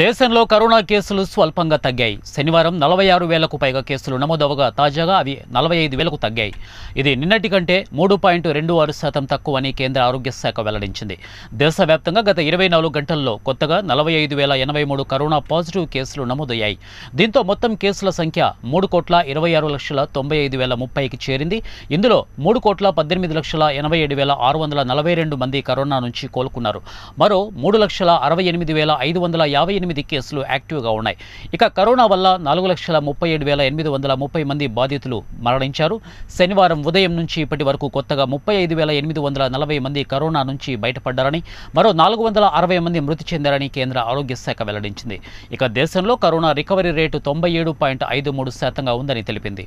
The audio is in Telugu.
దేశంలో కరోనా కేసులు స్వల్పంగా తగ్గాయి శనివారం నలభై ఆరు వేలకు పైగా కేసులు నమోదవగా తాజాగా అవి నలభై ఐదు వేలకు తగ్గాయి ఇది నిన్నటి కంటే మూడు పాయింట్ రెండు ఆరు శాతం తక్కువని కేంద్ర ఆరోగ్య శాఖ వెల్లడించింది దేశవ్యాప్తంగా గత ఇరవై నాలుగు గంటల్లో కొత్తగా నలభై ఐదు వేల ఎనభై మూడు కరోనా పాజిటివ్ కేసులు నమోదయ్యాయి దీంతో మొత్తం కేసుల సంఖ్య మూడు కోట్ల ఇరవై ఆరు లక్షల తొంభై ఐదు వేల ముప్పైకి చేరింది ఇందులో మూడు కోట్ల పద్దెనిమిది లక్షల ఎనభై ఏడు వేల ఆరు వందల నలభై రెండు మంది కరోనా నుంచి కోలుకున్నారు మరో మూడు లక్షల అరవై ఎనిమిది వేల ఐదు వందల యాభై అరవై ఎనిమిది కేసులు యాక్టివ్గా ఉన్నాయి ఇక కరోనా వల్ల నాలుగు లక్షల ముప్పై ఏడు వేల ఎనిమిది వందల ముప్పై మంది బాధితులు మరణించారు శనివారం ఉదయం నుంచి ఇప్పటి వరకు కొత్తగా ముప్పై ఐదు వేల ఎనిమిది వందల నలభై మంది కరోనా నుంచి బయటపడ్డారని మరో నాలుగు వందల అరవై మంది మృతి చెందారని కేంద్ర ఆరోగ్య శాఖ వెల్లడించింది ఇక దేశంలో కరోనా రికవరీ రేటు తొంభై ఏడు పాయింట్ ఐదు మూడు శాతంగా ఉందని తెలిపింది